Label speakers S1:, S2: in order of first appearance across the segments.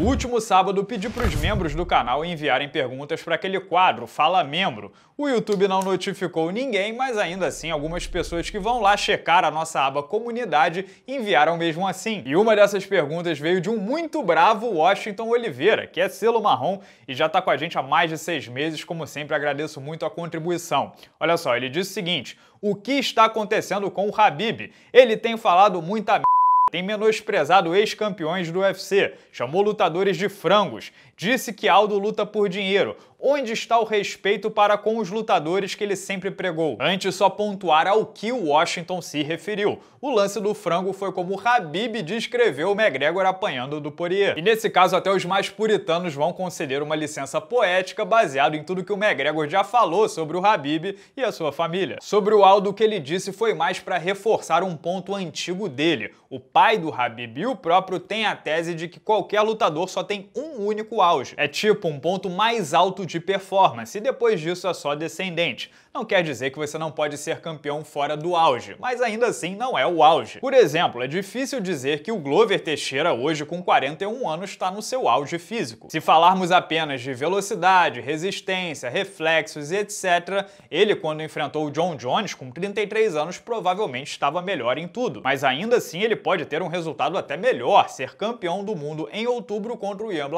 S1: no último sábado, pedi para os membros do canal enviarem perguntas para aquele quadro Fala Membro. O YouTube não notificou ninguém, mas ainda assim algumas pessoas que vão lá checar a nossa aba Comunidade enviaram mesmo assim. E uma dessas perguntas veio de um muito bravo Washington Oliveira, que é selo marrom e já está com a gente há mais de seis meses. Como sempre, agradeço muito a contribuição. Olha só, ele disse o seguinte: o que está acontecendo com o Habib? Ele tem falado muita merda tem menosprezado ex-campeões do UFC, chamou lutadores de frangos, disse que Aldo luta por dinheiro, onde está o respeito para com os lutadores que ele sempre pregou? Antes só pontuar ao que Washington se referiu. O lance do frango foi como Habib descreveu o McGregor apanhando do Poirier. E nesse caso até os mais puritanos vão conceder uma licença poética baseado em tudo que o McGregor já falou sobre o Habib e a sua família. Sobre o Aldo, o que ele disse foi mais para reforçar um ponto antigo dele. O pai do Habib e o próprio tem a tese de que qualquer lutador só tem um um único auge. É tipo um ponto mais alto de performance, e depois disso é só descendente. Não quer dizer que você não pode ser campeão fora do auge, mas ainda assim não é o auge. Por exemplo, é difícil dizer que o Glover Teixeira hoje com 41 anos está no seu auge físico. Se falarmos apenas de velocidade, resistência, reflexos e etc, ele quando enfrentou o John Jones com 33 anos provavelmente estava melhor em tudo. Mas ainda assim ele pode ter um resultado até melhor, ser campeão do mundo em outubro contra o Ian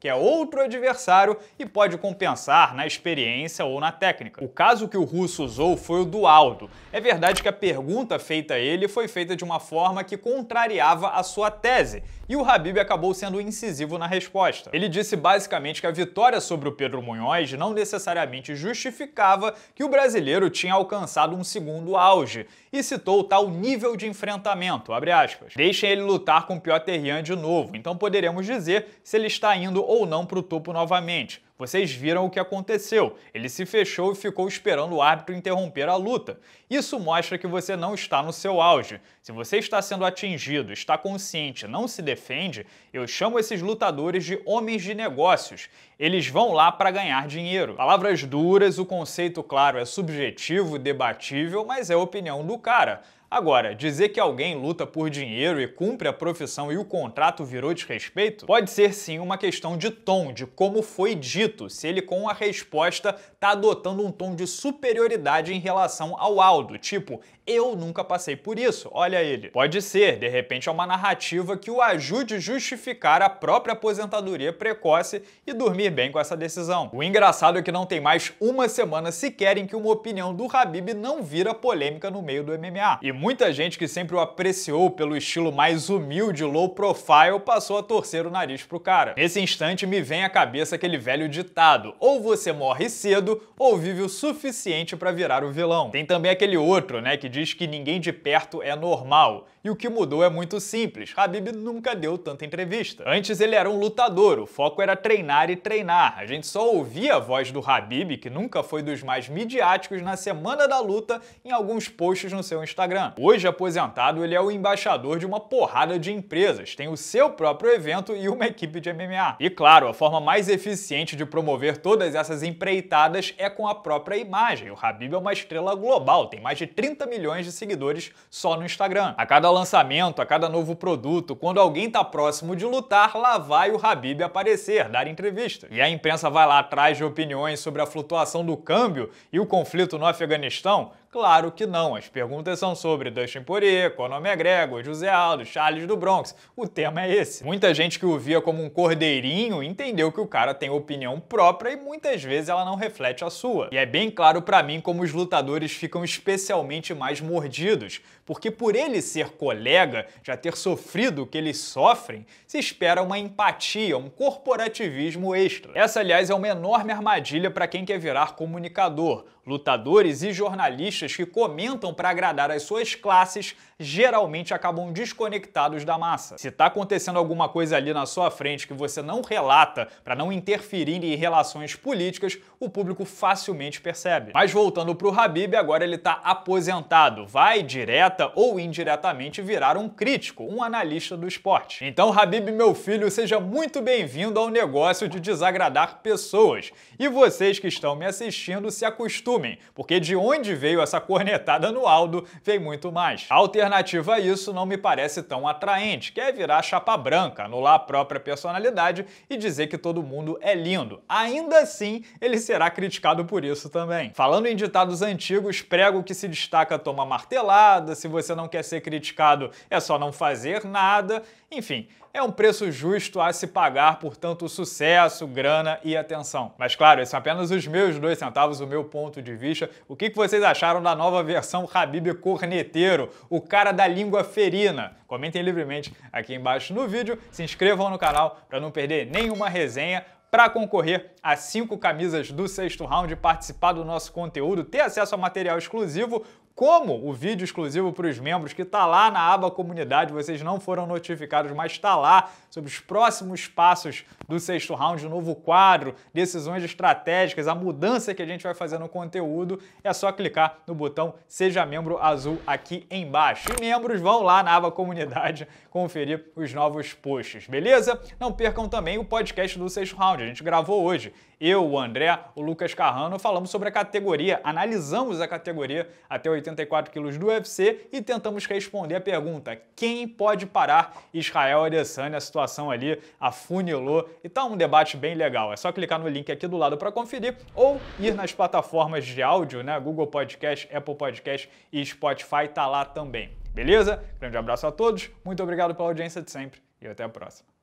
S1: que é outro adversário e pode compensar na experiência ou na técnica. O caso que o russo usou foi o do Aldo. É verdade que a pergunta feita a ele foi feita de uma forma que contrariava a sua tese, e o Habib acabou sendo incisivo na resposta. Ele disse basicamente que a vitória sobre o Pedro Munhoz não necessariamente justificava que o brasileiro tinha alcançado um segundo auge, e citou tal nível de enfrentamento, abre aspas. Deixem ele lutar com Piotr Jan de novo, então poderemos dizer se ele está indo ou não para o topo novamente. Vocês viram o que aconteceu. Ele se fechou e ficou esperando o árbitro interromper a luta. Isso mostra que você não está no seu auge. Se você está sendo atingido, está consciente, não se defende, eu chamo esses lutadores de homens de negócios. Eles vão lá para ganhar dinheiro. Palavras duras, o conceito, claro, é subjetivo, debatível, mas é a opinião do cara. Agora, dizer que alguém luta por dinheiro e cumpre a profissão e o contrato virou desrespeito pode ser sim uma questão de tom, de como foi dito, se ele com a resposta está adotando um tom de superioridade em relação ao Aldo, tipo, eu nunca passei por isso, olha ele. Pode ser, de repente, é uma narrativa que o ajude a justificar a própria aposentadoria precoce e dormir bem com essa decisão. O engraçado é que não tem mais uma semana sequer em que uma opinião do Habib não vira polêmica no meio do MMA. E muita gente que sempre o apreciou pelo estilo mais humilde low profile passou a torcer o nariz pro cara. Nesse instante me vem à cabeça aquele velho ditado, ou você morre cedo ou vive o suficiente para virar o vilão. Tem também aquele outro, né, que diz que ninguém de perto é normal. E o que mudou é muito simples, Habib nunca deu tanta entrevista. Antes ele era um lutador, o foco era treinar e treinar. A gente só ouvia a voz do Habib, que nunca foi dos mais midiáticos na semana da luta, em alguns posts no seu Instagram. Hoje aposentado, ele é o embaixador de uma porrada de empresas, tem o seu próprio evento e uma equipe de MMA. E claro, a forma mais eficiente de promover todas essas empreitadas é com a própria imagem. O Habib é uma estrela global, tem mais de 30 milhões de seguidores só no Instagram. A cada lançamento, a cada novo produto, quando alguém tá próximo de lutar, lá vai o Habib aparecer, dar entrevista. E a imprensa vai lá atrás de opiniões sobre a flutuação do câmbio e o conflito no Afeganistão, Claro que não. As perguntas são sobre Dustin Poirier, é Gregor, José Aldo, Charles do Bronx. O tema é esse. Muita gente que o via como um cordeirinho entendeu que o cara tem opinião própria e muitas vezes ela não reflete a sua. E é bem claro para mim como os lutadores ficam especialmente mais mordidos, porque por ele ser colega, já ter sofrido o que eles sofrem, se espera uma empatia, um corporativismo extra. Essa, aliás, é uma enorme armadilha para quem quer virar comunicador. Lutadores e jornalistas que comentam para agradar as suas classes geralmente acabam desconectados da massa. Se está acontecendo alguma coisa ali na sua frente que você não relata para não interferir em relações políticas, o público facilmente percebe. Mas voltando para o Habib, agora ele está aposentado, vai direta ou indiretamente virar um crítico, um analista do esporte. Então, Habib, meu filho, seja muito bem-vindo ao negócio de desagradar pessoas. E vocês que estão me assistindo se acostumem, porque de onde veio a essa cornetada no Aldo vem muito mais. A alternativa a isso não me parece tão atraente, que é virar chapa branca, anular a própria personalidade e dizer que todo mundo é lindo. Ainda assim, ele será criticado por isso também. Falando em ditados antigos, prego que se destaca toma martelada, se você não quer ser criticado é só não fazer nada, enfim é um preço justo a se pagar por tanto sucesso, grana e atenção. Mas claro, esses são é apenas os meus dois centavos, o meu ponto de vista. O que vocês acharam da nova versão Habib Corneteiro, o cara da língua ferina? Comentem livremente aqui embaixo no vídeo, se inscrevam no canal para não perder nenhuma resenha para concorrer a cinco camisas do sexto round, participar do nosso conteúdo, ter acesso a material exclusivo, como o vídeo exclusivo para os membros que está lá na aba comunidade, vocês não foram notificados, mas está lá sobre os próximos passos do sexto round, o novo quadro, decisões estratégicas, a mudança que a gente vai fazer no conteúdo, é só clicar no botão Seja Membro Azul aqui embaixo. E membros vão lá na aba comunidade conferir os novos posts, beleza? Não percam também o podcast do sexto round, a gente gravou hoje. Eu, o André, o Lucas Carrano, falamos sobre a categoria, analisamos a categoria até 84 quilos do UFC e tentamos responder a pergunta: quem pode parar Israel Adesanya? A situação ali afunilou e está um debate bem legal. É só clicar no link aqui do lado para conferir ou ir nas plataformas de áudio, né? Google Podcast, Apple Podcast e Spotify tá lá também. Beleza? Grande abraço a todos, muito obrigado pela audiência de sempre e até a próxima.